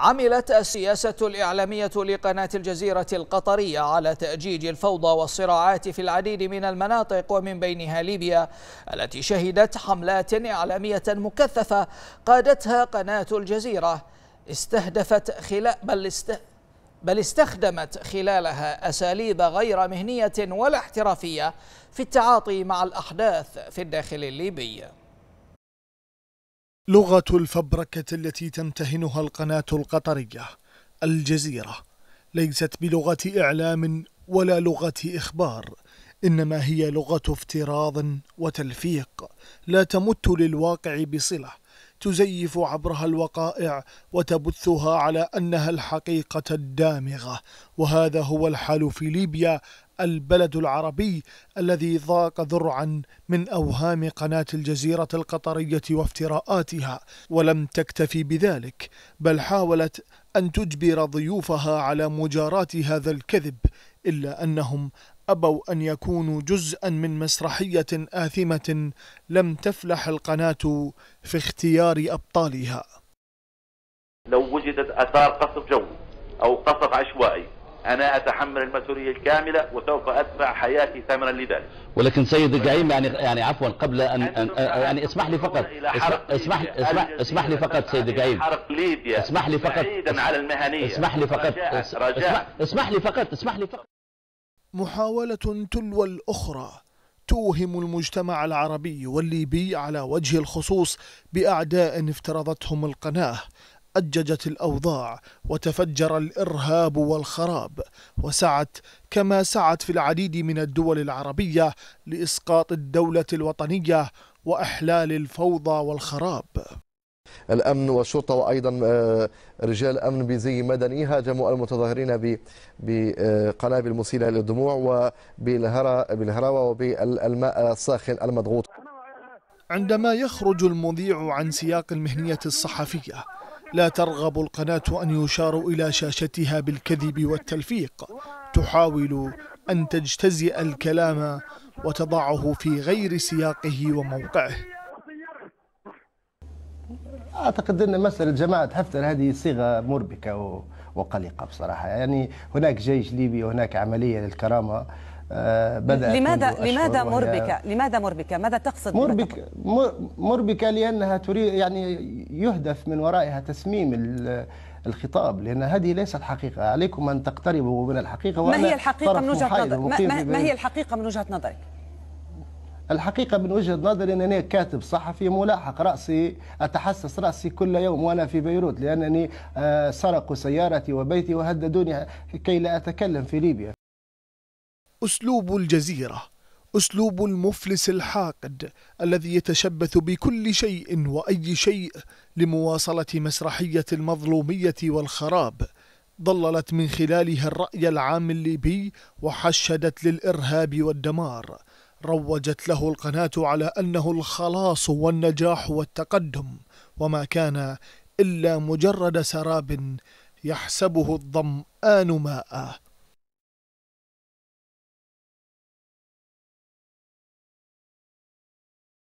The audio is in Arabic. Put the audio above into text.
عملت السياسة الإعلامية لقناة الجزيرة القطرية على تأجيج الفوضى والصراعات في العديد من المناطق ومن بينها ليبيا التي شهدت حملات إعلامية مكثفة قادتها قناة الجزيرة استهدفت خلال بل است بل استخدمت خلالها أساليب غير مهنية ولا احترافية في التعاطي مع الأحداث في الداخل الليبي لغة الفبركة التي تمتهنها القناة القطرية الجزيرة ليست بلغة إعلام ولا لغة إخبار إنما هي لغة افتراض وتلفيق لا تمت للواقع بصلة تزيف عبرها الوقائع وتبثها على أنها الحقيقة الدامغة وهذا هو الحال في ليبيا البلد العربي الذي ضاق ذرعا من أوهام قناة الجزيرة القطرية وافتراءاتها ولم تكتفي بذلك بل حاولت أن تجبر ضيوفها على مجاراة هذا الكذب إلا أنهم أبوا أن يكونوا جزءا من مسرحية آثمة لم تفلح القناة في اختيار أبطالها لو وجدت أثار قصف جوي أو قصف عشوائي أنا أتحمل المسؤولية الكاملة وسوف أدفع حياتي ثمنا لذلك ولكن سيد الجعيم يعني يعني عفوا قبل أن, أن يعني اسمح لي فقط اسمح اسمح اسمح لي فقط سيد الجعيم حرق ليبيا اسمح لي فقط على المهنية اسمح لي فقط اسمح لي فقط اسمح لي فقط محاولة تلو الأخرى توهم المجتمع العربي والليبي على وجه الخصوص بأعداء افترضتهم القناة أججت الأوضاع وتفجر الإرهاب والخراب وسعت كما سعت في العديد من الدول العربية لإسقاط الدولة الوطنية وإحلال الفوضى والخراب الامن والشرطه وايضا آه، رجال امن بزي مدني هاجموا المتظاهرين بقنابل مسيله للدموع وبالهراوه وبالماء الساخن المضغوط عندما يخرج المذيع عن سياق المهنيه الصحفيه لا ترغب القناة أن يشار إلى شاشتها بالكذب والتلفيق تحاول أن تجتزئ الكلام وتضعه في غير سياقه وموقعه أعتقد أن مسألة جماعة حفتر هذه صيغة مربكة وقلقة بصراحة يعني هناك جيش ليبي وهناك عملية للكرامة آه، بدأت لماذا لماذا مربكة؟ لماذا مربكة؟ ماذا تقصد مربكة مربكة لأنها تريد يعني يهدف من ورائها تسميم الخطاب لان هذه ليست حقيقه عليكم ان تقتربوا من الحقيقه ما هي الحقيقه من وجهه نظرك ما, ما, ما هي الحقيقه من وجهه نظرك الحقيقه من وجهه نظري انني كاتب صحفي ملاحق راسي اتحسس راسي كل يوم وانا في بيروت لانني آه، سرقوا سيارتي وبيتي وهددوني كي لا اتكلم في ليبيا اسلوب الجزيره أسلوب المفلس الحاقد الذي يتشبث بكل شيء وأي شيء لمواصلة مسرحية المظلومية والخراب ضللت من خلالها الرأي العام الليبي وحشدت للإرهاب والدمار روجت له القناة على أنه الخلاص والنجاح والتقدم وما كان إلا مجرد سراب يحسبه الظمآن ماءً